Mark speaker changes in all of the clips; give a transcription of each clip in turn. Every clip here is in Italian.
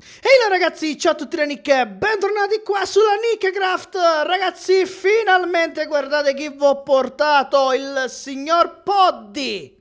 Speaker 1: Ehi hey ragazzi, ciao a tutti da Nick bentornati qua sulla Nickcraft Ragazzi, finalmente guardate chi vi ho portato, il signor Poddy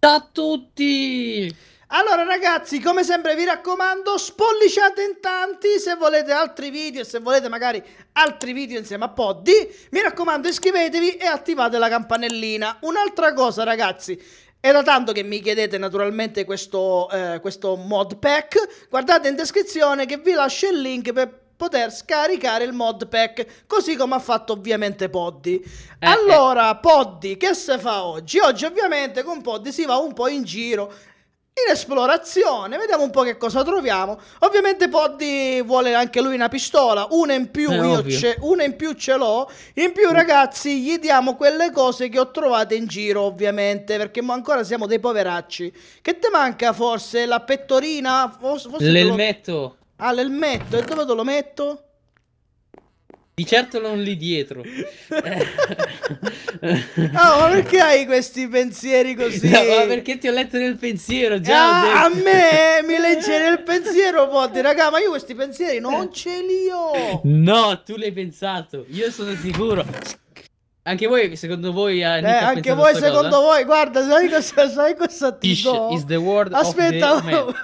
Speaker 1: Ciao a tutti Allora ragazzi, come sempre vi raccomando, spolliciate in tanti Se volete altri video, se volete magari altri video insieme a Poddy Mi raccomando iscrivetevi e attivate la campanellina Un'altra cosa ragazzi è da tanto che mi chiedete naturalmente questo, eh, questo mod pack. Guardate in descrizione che vi lascio il link per poter scaricare il mod pack, così come ha fatto ovviamente Poddy. Eh, eh. allora, eh. Poddy, che se fa oggi? Oggi ovviamente con Poddy si va un po' in giro in esplorazione. Vediamo un po' che cosa troviamo. Ovviamente Poddy vuole anche lui una pistola. Una in più, eh, io una in più ce l'ho. In più, ragazzi, gli diamo quelle cose che ho trovato in giro, ovviamente. Perché ancora siamo dei poveracci. Che ti manca forse? La pettorina? L'elmetto. Lo... Ah, l'elmetto. E dove te lo metto?
Speaker 2: Di certo non lì dietro. ah, ma perché hai questi pensieri così? No, ma perché ti ho letto nel pensiero già. Ah, a me
Speaker 1: mi legge nel pensiero, Potti, raga, ma io questi pensieri non ce li ho.
Speaker 2: No, tu l'hai pensato, io sono sicuro. Anche voi, secondo voi, eh, eh anche voi, secondo cosa?
Speaker 1: voi, guarda, sai
Speaker 2: cosa, sai cosa ti Fish do? Is the word Aspetta,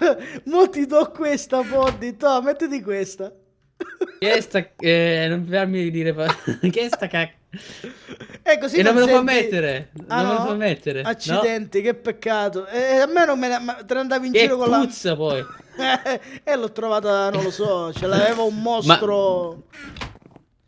Speaker 1: mo ti do questa, Potti, mettiti questa.
Speaker 2: Che sta... Eh, non farmi dire... che sta cacca... E
Speaker 1: eh, così e non, non me lo senti... fa mettere. Ah, non no? me lo fa mettere. Accidenti, no? che peccato. E eh, eh, a me non me ne... Ma te ne andavi in che giro con la... puzza poi. e l'ho trovata, non lo so, ce l'aveva un mostro... Ma...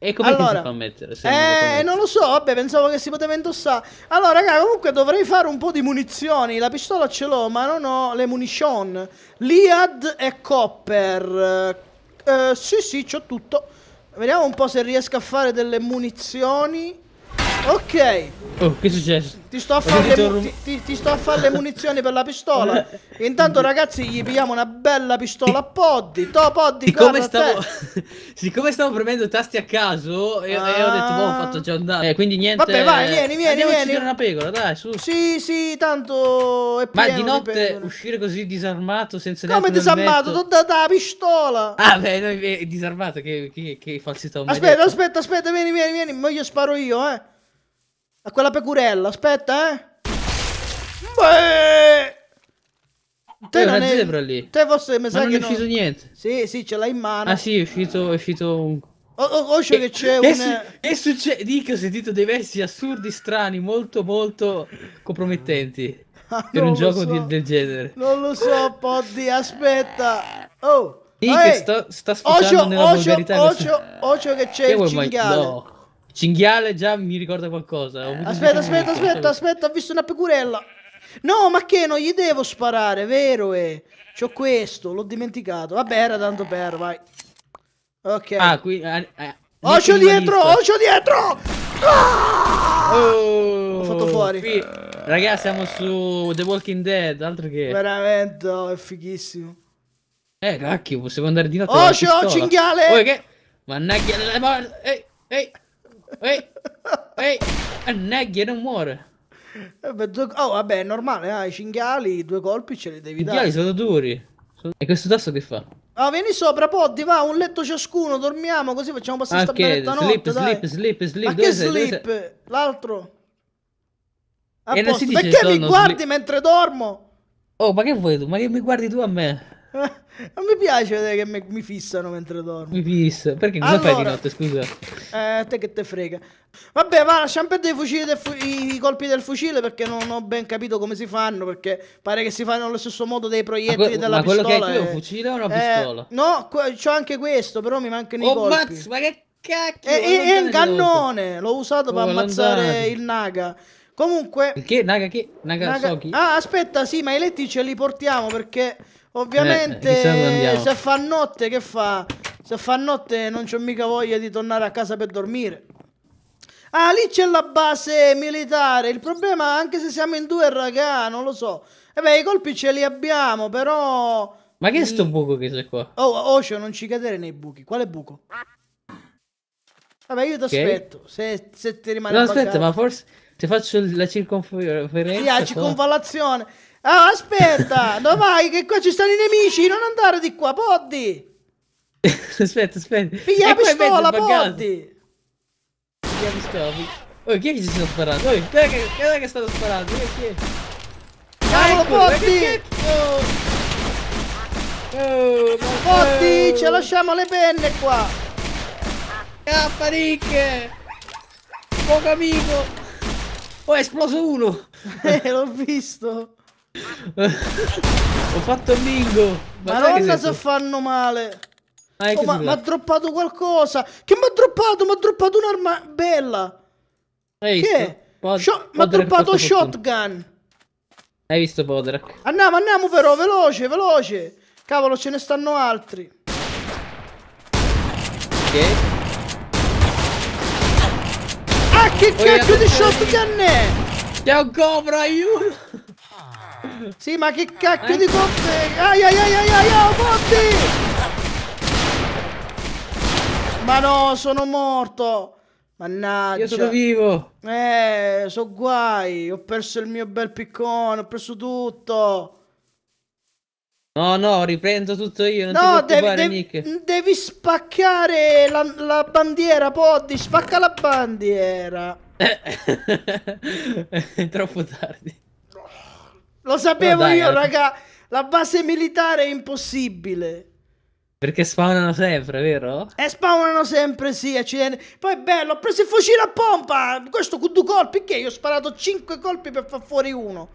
Speaker 1: E come allora, si fa
Speaker 2: mettere? eh,
Speaker 1: non non lo so, vabbè, pensavo che si poteva indossare. Allora, raga, comunque dovrei fare un po' di munizioni. La pistola ce l'ho, ma non ho le munition. Liad e Copper. Eh, sì, sì, c'ho tutto. Vediamo un po' se riesco a fare delle munizioni. Ok.
Speaker 2: Oh, che è successo?
Speaker 1: Ti sto a fare le, ti, ti, ti sto le munizioni per la pistola. Intanto, ragazzi, gli pigliamo una bella pistola a Poddi. To, Poddi, siccome stavo,
Speaker 2: siccome stavo premendo tasti a caso, e, ah. ho detto, boh, ho ah. fatto già andare. Eh, quindi niente. Vabbè, vai, vieni, vieni. vieni. una pecora, dai, su.
Speaker 1: Sì, sì, tanto. È Ma di notte di
Speaker 2: uscire così disarmato senza neanche. Come disarmato? Ti ho
Speaker 1: dato la pistola. Ah, beh,
Speaker 2: no, è disarmato. Che, che, che falsità. Aspetta,
Speaker 1: aspetta, aspetta, vieni, vieni, vieni. Ma io sparo io, eh. A quella pecorella, aspetta, eh. Beh!
Speaker 2: Te eh, non è... zebra lì. Te forse mi sa non che è uscito non... niente. Sì, sì, ce l'hai in mano. Ah sì, è uscito, è uscito un... O, o, o c'è che c'è un... Su... Eh. E succede... Lì ho sentito dei versi assurdi, strani, molto, molto compromettenti.
Speaker 1: Ah, per un gioco so. di, del genere. Non lo so, Poddy, aspetta. Oh!
Speaker 2: Lì ah, eh. sta, sta sfociando nella volgarità. Ocio, ocio, ocio
Speaker 1: che c'è il cinghiale. No.
Speaker 2: Cinghiale già mi ricorda qualcosa. Eh, aspetta, aspetta, aspetta,
Speaker 1: aspetta, ho visto una pecorella. No, ma che non gli devo sparare, vero? Eh? C'ho questo, l'ho dimenticato. Vabbè, era tanto per, vai.
Speaker 2: Ok. Ah, qui... Eh, eh, oh, c'ho dietro, oh, c'ho
Speaker 1: dietro!
Speaker 2: Ah! Oh, ho fatto fuori. Qui, ragazzi, siamo su The Walking Dead, altro che...
Speaker 1: Veramente, oh, è fighissimo.
Speaker 2: Eh, cacchio, possiamo andare di notte Oh, c'ho cinghiale! Oh, che... Mannaggia...
Speaker 1: Ehi, ehi! Ehi, ehi, annegghia, non muore. Eh oh, vabbè, è normale, hai ah, eh, i cinghiali, due colpi ce li devi I dare. I cinghiali
Speaker 2: sono duri. E questo tasto che fa?
Speaker 1: Ah, vieni sopra, Poddi, va, un letto ciascuno, dormiamo, così facciamo passare ah, okay. sta benetta sleep, notte, sleep,
Speaker 2: sleep, sleep, Ma che sei? sleep?
Speaker 1: L'altro? E non si dice Perché mi guardi mentre dormo? Oh, ma che vuoi tu? Ma che mi guardi tu a me? Eh, non mi piace vedere che mi fissano mentre dormo. Mi
Speaker 2: fissa. Perché cosa allora, fai di notte, scusa?
Speaker 1: Eh, te che te frega. Vabbè, ma lasciamo perdere i, fucili fu i colpi del fucile perché non ho ben capito come si fanno. Perché pare che si fanno allo stesso modo dei proiettili ma della ma pistola. Ma quello che hai tu è un eh. fucile o una pistola? Eh, no, c'ho anche questo, però mi mancano oh, i colpi. Mazz,
Speaker 2: ma che cacchio! E, è, è un cannone!
Speaker 1: L'ho usato oh, per ammazzare il naga. Comunque... Che? Naga che? Naga, Naga... Ah, aspetta, sì, ma i letti ce li portiamo perché... Ovviamente, eh, se fa notte, che fa? Se fa notte, non c'ho mica voglia di tornare a casa per dormire. Ah, lì c'è la base militare. Il problema, anche se siamo in due, raga, non lo so. E eh beh, i colpi ce li abbiamo, però.
Speaker 2: Ma che è sto buco che c'è qua?
Speaker 1: Oh, Ocean, non ci cadere nei buchi. Quale buco? Vabbè, io ti aspetto. Okay. Se, se, ti rimane. No, aspetta, ma
Speaker 2: forse. ti faccio la circonferenza. Sì, la
Speaker 1: circonvallazione. So. Ah, aspetta, dove vai? Che qua ci stanno i nemici, non andare di qua, Poddi!
Speaker 2: aspetta, aspetta. Piglia la pistola, Poddi! Piglia la pistola. Oh, chi è che ci sta sparando? Oh, chi è che, chi è che sta sparando? Oh, chi è, chi è? Ecco, Poddi! Oh. Oh, Poddi,
Speaker 1: oh. lasciamo le penne qua! Capparicche! Poco amico! Oh, è esploso uno! eh, l'ho visto! Ho fatto il bingo. Ma Madonna se fanno male. Ah, oh, ma mi ha droppato qualcosa. Che mi ha droppato? Mi ha droppato un'arma bella.
Speaker 2: Hai che? Mi ha droppato shotgun. Hai visto Podrak? Ecco.
Speaker 1: Andiamo, andiamo però, veloce, veloce. Cavolo, ce ne stanno altri.
Speaker 2: Ok.
Speaker 1: Ah, che oh, cacchio di shotgun è? C'è un Cobra, aiuto! Sì, ma che cacchio eh? di coppe! Ai ai ai ai ai, oh, botti! Ma no, sono morto! Mannaggia!
Speaker 2: Io sono vivo!
Speaker 1: Eh, so guai! Ho perso il mio bel piccone, ho perso tutto!
Speaker 2: No, no, riprendo tutto io. no, devi, devi,
Speaker 1: devi, spaccare la, la bandiera, Poddi. Spacca la bandiera. È troppo tardi. Lo sapevo dai, io, eh. raga. La base militare è impossibile.
Speaker 2: Perché spawnano sempre, vero?
Speaker 1: E eh, spawnano sempre, sì. Accidenti. Poi è bello, ho preso il fucile a pompa. Questo con due colpi, che io ho sparato cinque colpi per far fuori uno.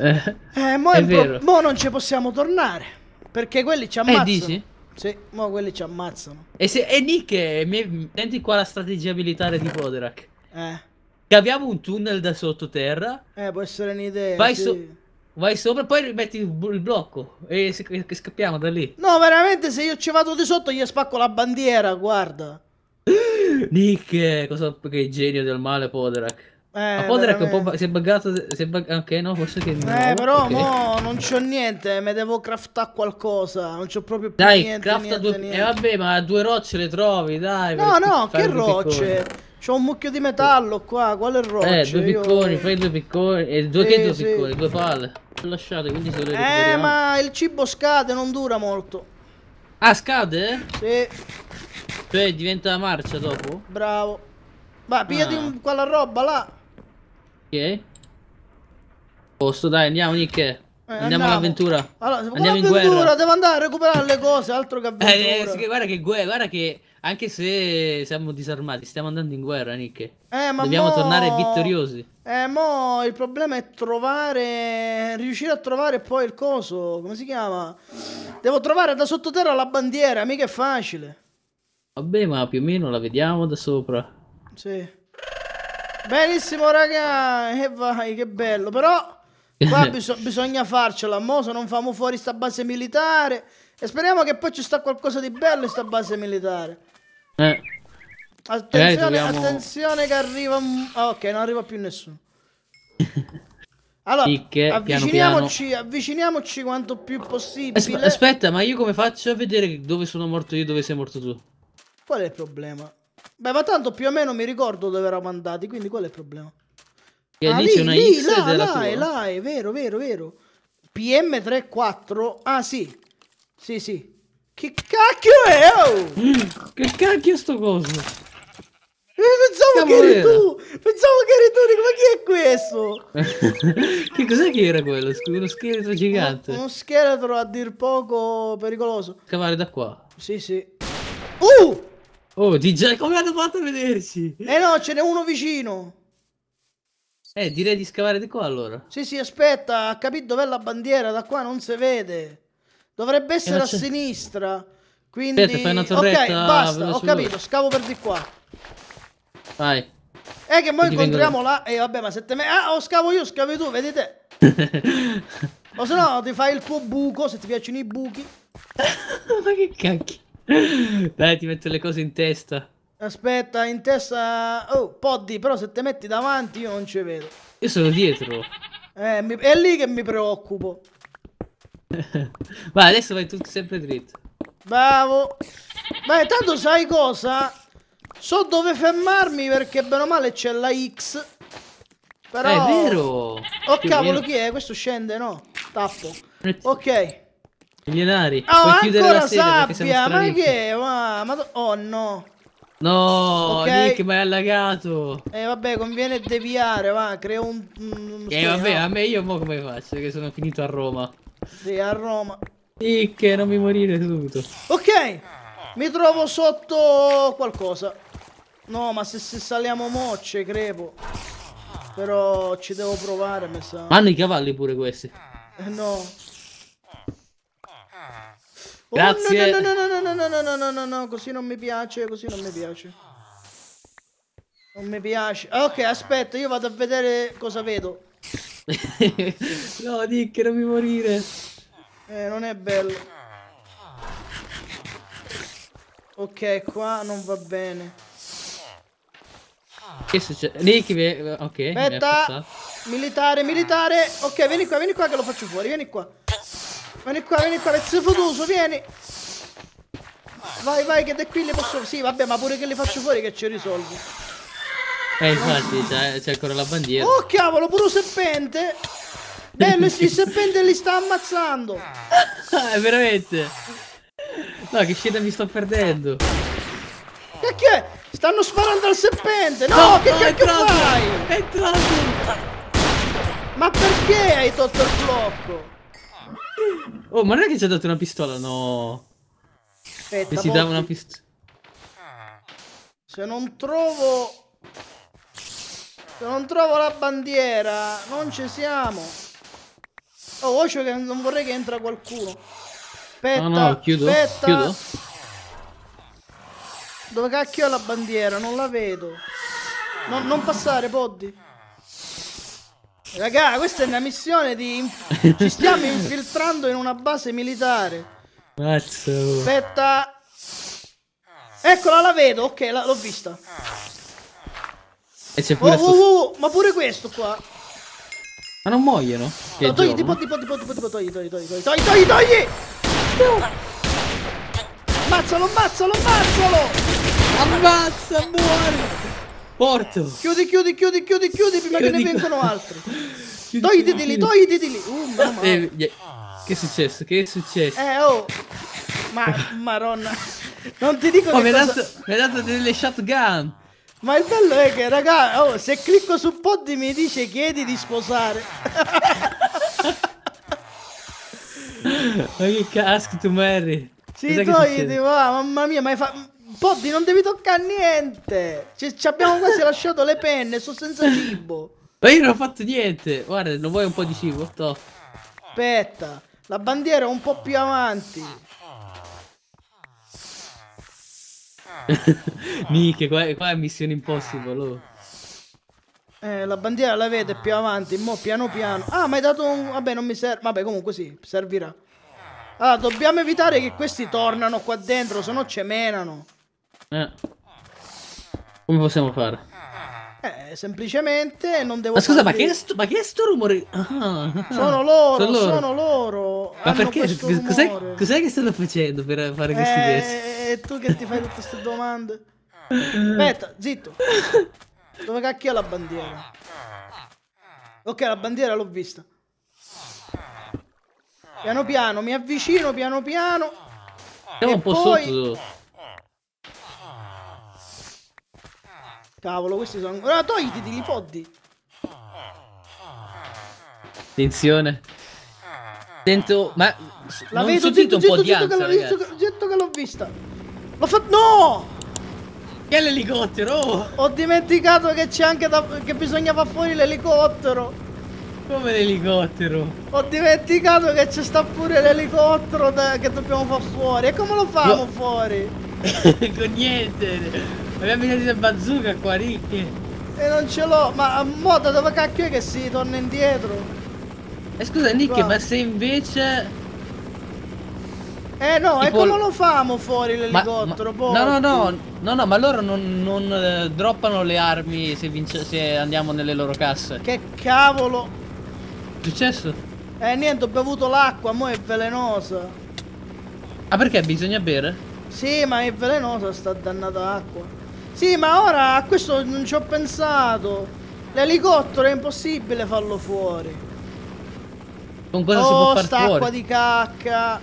Speaker 1: Eh, eh mo, è vero. mo non ci possiamo tornare.
Speaker 2: Perché quelli ci eh, ammazzano. Eh, dici?
Speaker 1: Sì, mo quelli ci ammazzano.
Speaker 2: E, se, e Nick, eh, senti qua la strategia militare di Poderak. Eh. Caviamo un tunnel da sottoterra.
Speaker 1: Eh, può essere un'idea. Vai sì. su
Speaker 2: Vai sopra e poi rimetti il blocco e scappiamo da lì.
Speaker 1: No, veramente, se io ci vado di sotto gli spacco la bandiera, guarda.
Speaker 2: Nick, cosa, che genio del male, Poderak. Eh, Ma Poderak un po' si è buggato, si è buggato, ok, no, forse che no. Eh, però okay. mo
Speaker 1: non c'ho niente, mi devo craftare qualcosa, non c'ho proprio più dai, niente, niente, due... Eh, niente. Eh, vabbè,
Speaker 2: ma due rocce le trovi, dai. No, no, che rocce?
Speaker 1: C'ho un mucchio di metallo qua, quale roccia? Eh, due picconi, Io... fai
Speaker 2: due picconi, eh, due, sì, che due sì. picconi, due palle lasciate, quindi se lo Eh, ma
Speaker 1: il cibo scade, non dura molto.
Speaker 2: Ah, scade? Sì. Cioè, diventa marcia dopo? Bravo. Ma pigliati ah. un,
Speaker 1: quella roba là.
Speaker 2: Ok. Posto, dai, andiamo, Nick. Eh, andiamo, andiamo. all'avventura.
Speaker 1: Allora, andiamo in guerra. Devo andare a recuperare le cose, altro che
Speaker 2: avventura. Eh, eh, guarda che guerra, guarda che anche se siamo disarmati, stiamo andando in guerra, Nick. Eh, ma Dobbiamo mo... tornare vittoriosi.
Speaker 1: Eh, mo il problema è trovare. Riuscire a trovare poi il coso. Come si chiama? Devo trovare da sottoterra la bandiera, mica è facile.
Speaker 2: Vabbè, ma più o meno la vediamo da sopra.
Speaker 1: Sì. Benissimo, raga. E eh, vai, che bello. Però qua bisogna farcela. Mo se non famo fuori sta base militare. E speriamo che poi ci sta qualcosa di bello in sta base militare. Eh. Attenzione, eh, dobbiamo... attenzione che arriva un... Ah, ok, non arriva più nessuno. Allora, Ticche, avviciniamoci, piano piano. avviciniamoci quanto più possibile. Asp
Speaker 2: aspetta, ma io come faccio a vedere dove sono morto io e dove sei morto tu?
Speaker 1: Qual è il problema? Beh, ma tanto più o meno mi ricordo dove eravamo andati, quindi qual è il problema?
Speaker 2: Che ah, lì, c'è una lì, X là, là,
Speaker 1: là, è vero, vero, vero. PM34, ah sì, sì, sì. Che cacchio è? Oh? Eh, che cacchio è sto coso? Eh, pensavo che eri era? tu! Pensavo che eri tu, ma chi è
Speaker 2: questo? che cos'è che era quello? Uno scheletro gigante. Uno,
Speaker 1: scheletro a dir poco pericoloso.
Speaker 2: Cavare da qua. Sì, sì. Uh! Oh, DJ, come hanno fatto a vederci?
Speaker 1: Eh no, ce n'è uno vicino.
Speaker 2: Eh, direi di scavare di qua allora.
Speaker 1: Sì, sì, aspetta, ha capito dov'è la bandiera, da qua non si vede. Dovrebbe essere a sinistra. Quindi... Aspetta, fai una torretta. Ok, basta, ho capito, scavo per di qua. Vai. E eh, che mo incontriamo là. E eh, vabbè, ma se te me... Ah, o oh, scavo io, scavi tu, vedete? o se no ti fai il tuo buco, se ti piacciono i buchi. ma che
Speaker 2: cacchio. Dai, ti metto le cose in testa.
Speaker 1: Aspetta, in testa... Oh, Poddi, però se te metti davanti io non ci vedo.
Speaker 2: Io sono dietro.
Speaker 1: Eh, mi... è lì che mi preoccupo.
Speaker 2: vai, adesso vai tu sempre dritto.
Speaker 1: Bravo. Ma intanto sai cosa? So dove fermarmi perché bene o male c'è la X. Però... Eh, è vero.
Speaker 2: Oh che cavolo, vero. chi
Speaker 1: è? Questo scende, no? Tappo.
Speaker 2: Eh ok. Milionari. Oh, Puoi chiudere la sabbia. Ma che?
Speaker 1: Ma... Ma... Oh no.
Speaker 2: No, okay. Nick, ma è allagato.
Speaker 1: Eh vabbè, conviene deviare, va, creo un...
Speaker 2: un eh vabbè, no. a me io mo come faccio, che sono finito a Roma.
Speaker 1: Sì, a Roma.
Speaker 2: che non mi morire subito.
Speaker 1: Ok, mi trovo sotto qualcosa. No, ma se, se saliamo mocce, crepo. Però ci devo provare, mi sa. Hanno
Speaker 2: i cavalli pure questi. Eh no. Grazie. no, no,
Speaker 1: no, no, no, no, no, no, no, così non mi piace, così non mi piace. Non mi piace. Ok, aspetta, io vado a vedere cosa vedo. no, Dick, non mi morire. Eh, non è bello. Ok, qua non va bene.
Speaker 2: Che succede? Nick, ok. Aspetta.
Speaker 1: militare, militare. Ok, vieni qua, vieni qua che lo faccio fuori. Vieni qua. Vieni qua, vieni qua, pezzo fotoso, vieni. Vai, vai, che da qui le posso... Sì, vabbè, ma pure che le faccio fuori che ci risolvo.
Speaker 2: Eh, infatti, c'è, ancora la bandiera. Oh,
Speaker 1: cavolo, pure un serpente! Bello, il serpente li sta ammazzando! eh,
Speaker 2: veramente? No, che scena mi sto perdendo.
Speaker 1: Che che? Stanno sparando al serpente! No, no che no, cacchio entrato, fai? È entrato! Ma perché hai tolto il blocco?
Speaker 2: Oh, ma non è che ci ha dato una pistola, no.
Speaker 1: Aspetta, che si dava una pistola. Se non trovo non trovo la bandiera. Non ci siamo. Oh, occhio oh, che non vorrei che entra qualcuno. Aspetta, no, ah, no, chiudo, aspetta. Chiudo. Dove cacchio è la bandiera? Non la vedo. No, non passare, Poddy Raga, questa è una missione di... Ci stiamo infiltrando in una base militare. Mazzo. Aspetta. Eccola, la vedo. Ok, l'ho vista.
Speaker 2: E c'è pure oh, sto... oh,
Speaker 1: oh, ma pure questo qua.
Speaker 2: Ma non muoiono? Che no, togli, tipo,
Speaker 1: tipo, tipo, tipo, tipo, togli, togli, togli, togli, togli, togli, Ammazzalo, ammazzalo, ammazzalo! Ammazza, muori! Porto! Chiudi, chiudi, chiudi, chiudi, chiudi, prima che ne vengono altri. Togli di lì, togli di lì! Uh, mamma. Eh,
Speaker 2: yeah. Che è successo? Che è successo?
Speaker 1: Eh, oh! Ma, maronna! Non ti dico oh, che mi cosa... dato,
Speaker 2: mi ha dato delle shotgun!
Speaker 1: Ma il bello è che, raga, oh, se clicco su Poddy mi dice chiedi di sposare.
Speaker 2: Ma che casco tu, Mary? Sì, togliti,
Speaker 1: va, mamma mia, ma hai fatto... Poddy, non devi toccare niente. Ci, ci abbiamo quasi lasciato le penne, sono senza cibo.
Speaker 2: Ma io non ho fatto niente. Guarda, non vuoi un po' di cibo? Toh.
Speaker 1: Aspetta, la bandiera è un po' più avanti.
Speaker 2: Ah. Mica, qua, qua, è missione impossibile. Oh.
Speaker 1: Ah. Eh, la bandiera la vede più avanti, mo piano piano. Ah, ma hai dato un... Vabbè, non mi serve... Vabbè, comunque sì, servirà. Ah, dobbiamo evitare che questi tornano qua dentro, se no cemenano.
Speaker 2: Eh. Come possiamo fare?
Speaker 1: Eh, semplicemente non devo... Ma scusa, ma che,
Speaker 2: ma che, è sto rumore? Ah, sono loro, sono loro. Sono
Speaker 1: loro. Ma perché? Cos'è, cos
Speaker 2: che stanno facendo per fare questi eh... gesti?
Speaker 1: e tu che ti fai tutte queste domande? Ah. Aspetta, zitto. Dove cacchio è la bandiera? Ok, la bandiera l'ho vista. Piano piano, mi avvicino, piano piano.
Speaker 2: Siamo un po' poi... sotto.
Speaker 1: Cavolo, questi sono... ancora... togliti, li poddi.
Speaker 2: Attenzione. Sento... Ma... La non vedo, zitto, zitto, zitto,
Speaker 1: zitto, che l'ho vista. Ma fa... No! Che è l'elicottero? Ho dimenticato che c'è anche da... che bisogna far fuori l'elicottero.
Speaker 2: Come l'elicottero?
Speaker 1: Ho dimenticato che c'è sta pure l'elicottero da... che dobbiamo far fuori. E come lo fanno no.
Speaker 2: fuori? Con niente. Abbiamo bisogno di bazooka qua, ricche.
Speaker 1: E non ce l'ho. Ma a moda dove cacchio è che si torna indietro? E eh, scusa Nick, ma se
Speaker 2: invece eh no, e come lo
Speaker 1: famo fuori l'elicottero? No, no, no,
Speaker 2: no, no, ma loro non, non eh, droppano le armi se, vince... se andiamo nelle loro casse. Che cavolo! È successo?
Speaker 1: Eh niente, ho bevuto l'acqua, mo è velenosa.
Speaker 2: Ah perché bisogna bere?
Speaker 1: Sì, ma è velenosa sta dannata acqua. Sì, ma ora a questo non ci ho pensato. L'elicottero è impossibile farlo fuori.
Speaker 2: Con cosa oh, si può far fuori? Oh, sta acqua di
Speaker 1: cacca.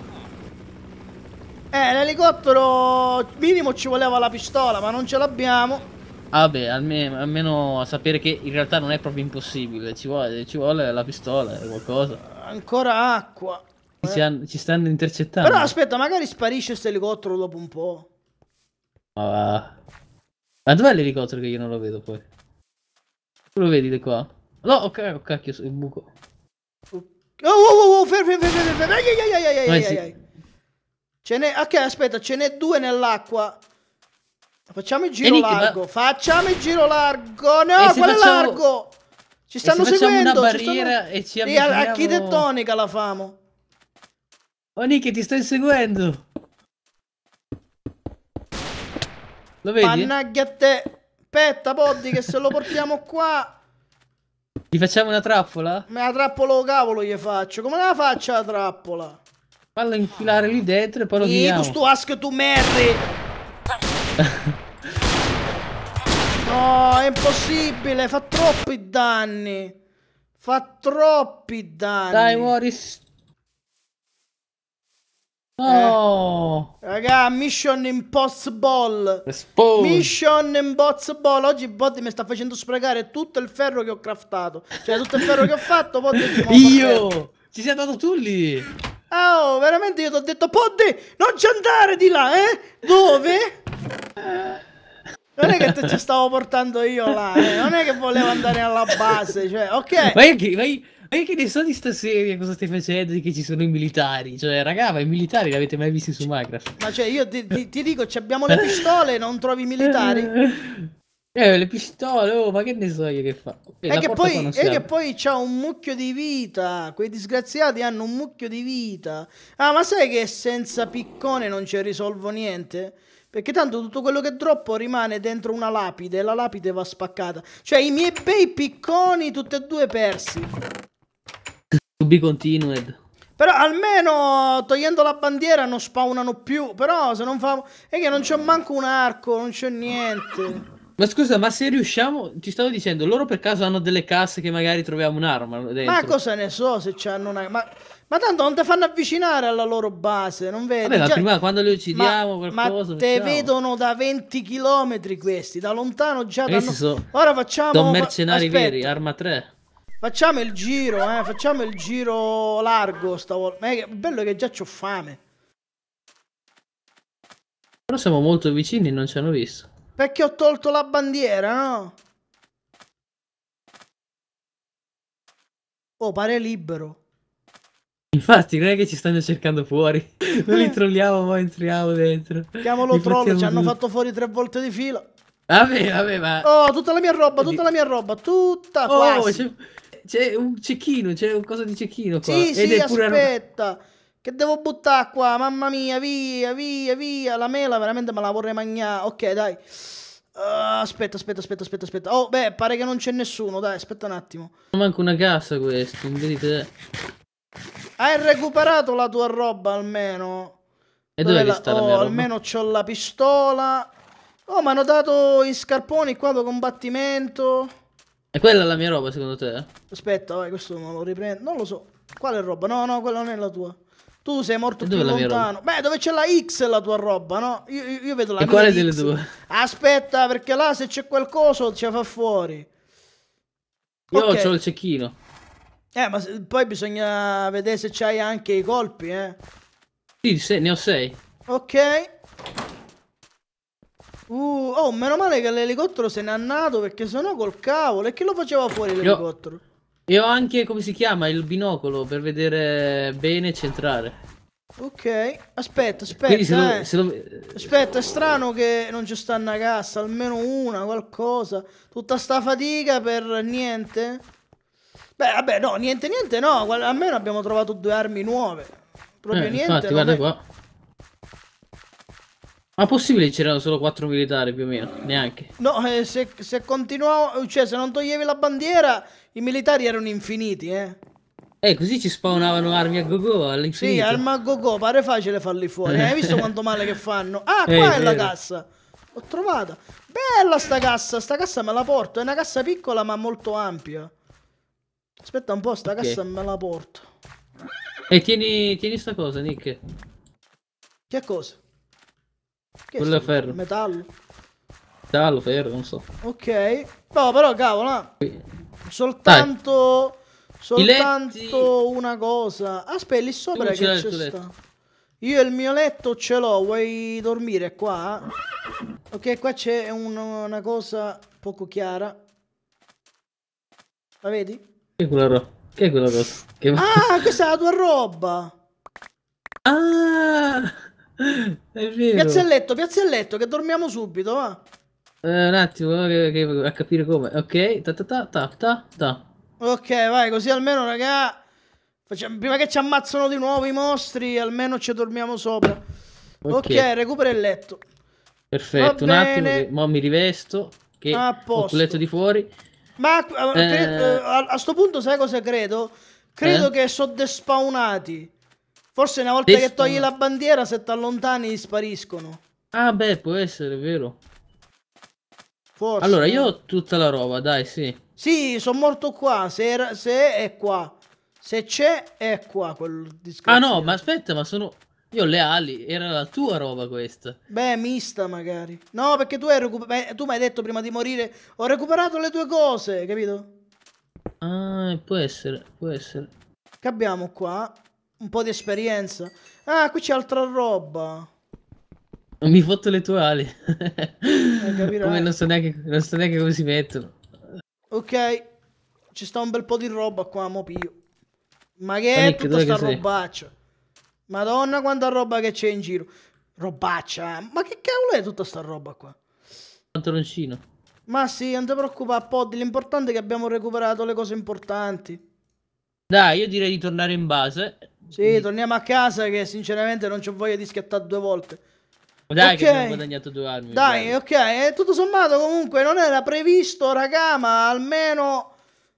Speaker 1: Eh, l'elicottero minimo ci voleva la pistola, ma non ce l'abbiamo.
Speaker 2: Vabbè, ah almeno, almeno, sapere che in realtà non è proprio impossibile, ci vuole, ci vuole la pistola o qualcosa.
Speaker 1: Ancora acqua.
Speaker 2: Ci, eh. ci, stanno intercettando. Però
Speaker 1: aspetta, magari sparisce questo elicottero dopo un po'.
Speaker 2: Ma, ma dov'è l'elicottero che io non lo vedo poi? Tu lo vedi di qua? No, ok, oh, cacchio, il buco.
Speaker 1: Oh, oh, oh, oh, fermi, fermo, fermo, fermo, ai, ai, ai, ai, ai, ai, ai. Ce n'è... Ok, aspetta, ce n'è due nell'acqua. Facciamo il giro Nick, largo. Facciamo il giro largo. No, quale facciamo... largo?
Speaker 2: Ci stanno seguendo. Una barriera stanno... e ci abbiamo... Abitiamo... architettonica
Speaker 1: la famo.
Speaker 2: Oh, Nick, ti sto inseguendo. Lo vedi? Mannaggia
Speaker 1: a te. Aspetta, Poddi, che se lo portiamo qua...
Speaker 2: Gli facciamo una trappola?
Speaker 1: Ma la trappola, cavolo, gli faccio. Come la faccio la trappola?
Speaker 2: Falla infilare lì dentro e poi lo vediamo. Sì, tu
Speaker 1: asco tu merri! no, è impossibile, fa troppi danni. Fa troppi danni. Dai, muori.
Speaker 2: No.
Speaker 1: Eh. Raga, Mission Impossible. Respawn. Mission Impossible. Oggi Bot mi sta facendo sprecare tutto il ferro che ho craftato. Cioè, tutto il ferro che ho fatto, Io!
Speaker 2: Ci sei andato tu lì!
Speaker 1: Oh, veramente io ti ho detto, Poddy, non ci andare di là, eh? Dove? Non è che te ci stavo portando io là, eh? non è che volevo andare alla base, cioè, ok.
Speaker 2: Ma io che, ma che ne so di sta serie, cosa stai facendo, di che ci sono i militari, cioè, raga, ma i militari li avete mai visti su Minecraft? Ma cioè, io ti, ti, ti dico, abbiamo le pistole
Speaker 1: non trovi i militari?
Speaker 2: Eh, le pistole, oh, ma che ne so io che fa? E, eh, e che, poi, e che
Speaker 1: poi c'ha un mucchio di vita. Quei disgraziati hanno un mucchio di vita. Ah, ma sai che senza piccone non ci risolvo niente? Perché tanto tutto quello che droppo rimane dentro una lapide e la lapide va spaccata. Cioè, i miei bei picconi, tutti e due persi. To
Speaker 2: be continued.
Speaker 1: Però almeno togliendo la bandiera non spawnano più. Però se non fa. È che non c'ho manco un arco, non c'è niente.
Speaker 2: Ma scusa, ma se riusciamo, ti stavo dicendo, loro per caso hanno delle casse che magari troviamo un'arma dentro. Ma cosa
Speaker 1: ne so se c'hanno una... Ma... ma... tanto non ti fanno avvicinare alla loro base, non vedi? Vabbè, ma Già... prima
Speaker 2: quando li uccidiamo ma, qualcosa... Ma te vedono
Speaker 1: da 20 km questi, da lontano già... Da no... so... Ora facciamo... Sono mercenari Aspetta. veri,
Speaker 2: arma 3.
Speaker 1: Facciamo il giro, eh, facciamo il giro largo stavolta. Eh, bello che già ho fame.
Speaker 2: Però siamo molto vicini, non ci hanno visto.
Speaker 1: Perché ho tolto la bandiera, no? Oh, pare libero.
Speaker 2: Infatti, non è che ci stanno cercando fuori. Noi li trolliamo, ma entriamo dentro. Chiamalo troll, ci hanno fatto
Speaker 1: fuori tre volte di fila.
Speaker 2: Vabbè, vabbè, ma...
Speaker 1: Oh, tutta la mia roba, tutta la mia roba,
Speaker 2: tutta, oh, quasi. C'è un cecchino, c'è un coso di cecchino qua. Sì, Ed sì, aspetta.
Speaker 1: Roba... Che devo buttare qua? Mamma mia, via, via, via. La mela veramente me la vorrei mangiare. Ok, dai. Uh, aspetta, aspetta, aspetta, aspetta, aspetta. Oh, beh, pare che non c'è nessuno. Dai, aspetta un attimo.
Speaker 2: Non Manca una casa questo, vedete?
Speaker 1: Hai recuperato la tua roba almeno.
Speaker 2: E dove, dove la... sta la oh, almeno
Speaker 1: c'ho la pistola. Oh, mi hanno dato i scarponi qua da combattimento.
Speaker 2: E quella è la mia roba, secondo te?
Speaker 1: Aspetta, vai, questo non lo riprendo. Non lo so. Quale roba? No, no, quella non è la tua. Tu sei morto più lontano. Beh, dove c'è la X la tua roba, no? Io, io, io vedo la e mia quale X. delle due? Aspetta, perché là se c'è qualcosa ce la fa fuori.
Speaker 2: Io okay. ho il cecchino.
Speaker 1: Eh, ma se, poi bisogna vedere se c'hai anche i colpi, eh.
Speaker 2: Sì, se, ne ho sei.
Speaker 1: Ok. Uh, oh, meno male che l'elicottero se n'è andato perché sennò col cavolo. E chi lo faceva fuori l'elicottero?
Speaker 2: E ho anche, come si chiama, il binocolo per vedere bene e centrare.
Speaker 1: Ok, aspetta, aspetta. Se lo, eh. se lo... Aspetta, è strano che non ci sta una cassa, almeno una, qualcosa. Tutta sta fatica per niente. Beh, vabbè, no, niente, niente, no. Almeno abbiamo trovato due armi nuove. Proprio eh, niente. Infatti, guarda è...
Speaker 2: qua. Ma possibile che c'erano solo quattro militari più o meno? Neanche.
Speaker 1: No, eh, se, se continuavo, cioè se non toglievi la bandiera, i militari erano infiniti, eh.
Speaker 2: Eh, così ci spawnavano armi a gogo all'infinito. Sì, arma
Speaker 1: a gogo, pare facile farli fuori. Eh. Hai visto eh. quanto male che fanno? Ah, eh, qua eh, è la cassa. L'ho trovata. Bella sta cassa, sta cassa me la porto. È una cassa piccola ma molto ampia. Aspetta un po', sta okay. cassa me la porto.
Speaker 2: E tieni, tieni sta cosa, Nick.
Speaker 1: Che cosa? Che Quello è ferro. Metallo.
Speaker 2: Metallo, ferro, non so.
Speaker 1: Ok. No, però cavolo. Ah. Soltanto... Soltanto una cosa. Aspetta, ah, lì sopra che c'è sta. Letto. Io il mio letto ce l'ho, vuoi dormire qua? Ok, qua c'è un, una cosa poco chiara. La vedi?
Speaker 2: Che è quella, ro che è quella cosa? Che...
Speaker 1: Ah, questa è la tua roba! Ah! È vero. Piazza il letto, piazza il letto, che dormiamo subito, va.
Speaker 2: Eh, un attimo, a capire come. Ok, ta ta ta ta ta ta.
Speaker 1: Ok, vai, così almeno, raga. Facciamo, prima che ci ammazzano di nuovo i mostri, almeno ci dormiamo sopra. Okay. ok, recupera il letto.
Speaker 2: Perfetto, un attimo, mo mi rivesto. Che a posto. ho il letto di fuori.
Speaker 1: Ma eh... credo, eh. eh, a, a sto punto sai cosa credo? Credo eh? che sono despawnati. Forse una volta Despawn... che togli la bandiera, se ti allontani spariscono.
Speaker 2: Ah beh, può essere, vero.
Speaker 1: Forse. Allora, io ho
Speaker 2: tutta la roba, dai, sì.
Speaker 1: Sì, sono morto qua. Se, era, se è qua. Se c'è, è qua quel discorso. Ah no, ma
Speaker 2: aspetta, ma sono... Io ho le ali, era la tua roba questa.
Speaker 1: Beh, mista magari. No, perché tu, hai recuperato... tu mi hai detto prima di morire, ho recuperato le tue cose, capito?
Speaker 2: Ah, può essere, può essere.
Speaker 1: Che abbiamo qua? Un po' di esperienza. Ah, qui c'è altra roba.
Speaker 2: Mi hai le tue ali. Eh, come non eh. so, neanche, non so neanche come si mettono.
Speaker 1: Ok, ci sta un bel po' di roba qua, mo pio. Ma che Panic, è tutta sta robaccia? Madonna quanta roba che c'è in giro. Robaccia, ma che cavolo è tutta sta roba qua?
Speaker 2: Pantaloncino.
Speaker 1: Ma sì, non ti preoccupare, Poddy, l'importante è che abbiamo recuperato le cose importanti.
Speaker 2: Dai, io direi di tornare in
Speaker 1: base. Sì, Quindi... torniamo a casa che sinceramente non ho voglia di schiattare due volte. Dai, okay. che abbiamo
Speaker 2: guadagnato due armi. Dai,
Speaker 1: ok. tutto sommato, comunque, non era previsto, raga, ma almeno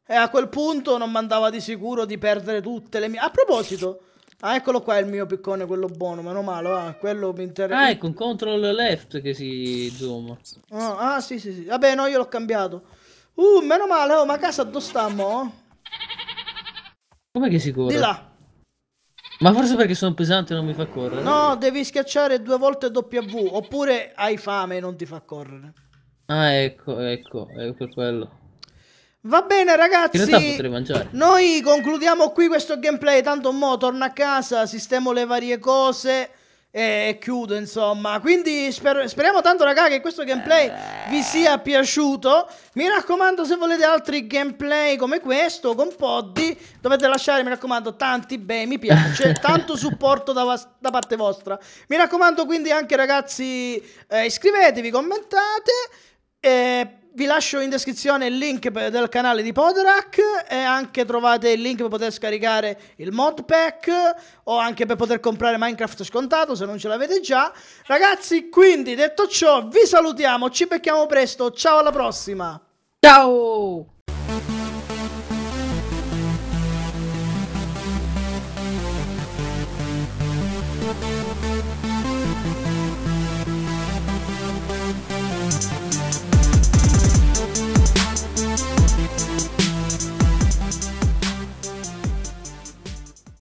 Speaker 1: eh, a quel punto non mandava di sicuro di perdere tutte le mie. A proposito. Ah, eccolo qua il mio piccone, quello buono, meno male, ah, quello mi interessa. Ah, è con ecco,
Speaker 2: control left che si zoom.
Speaker 1: Oh, ah, sì, sì, sì. Vabbè, no, io l'ho cambiato. Uh, meno male, oh, ma casa dove stiamo?
Speaker 2: Com'è che si cura? Di là. Ma forse perché sono pesante e non mi fa correre. No,
Speaker 1: devi schiacciare due volte W, oppure hai fame e non ti fa correre.
Speaker 2: Ah, ecco, ecco, ecco quello.
Speaker 1: Va bene ragazzi, noi concludiamo qui questo gameplay, tanto mo torna a casa, sistemo le varie cose, e chiudo insomma quindi sper speriamo tanto raga che questo gameplay vi sia piaciuto mi raccomando se volete altri gameplay come questo con poddy dovete lasciare mi raccomando tanti bei mi piace tanto supporto da, da, parte vostra mi raccomando quindi anche ragazzi eh, iscrivetevi commentate e vi lascio in descrizione il link del canale di Podrack e anche trovate il link per poter scaricare il mod pack o anche per poter comprare Minecraft scontato se non ce l'avete già. Ragazzi, quindi detto ciò, vi salutiamo, ci becchiamo presto, ciao alla prossima! Ciao!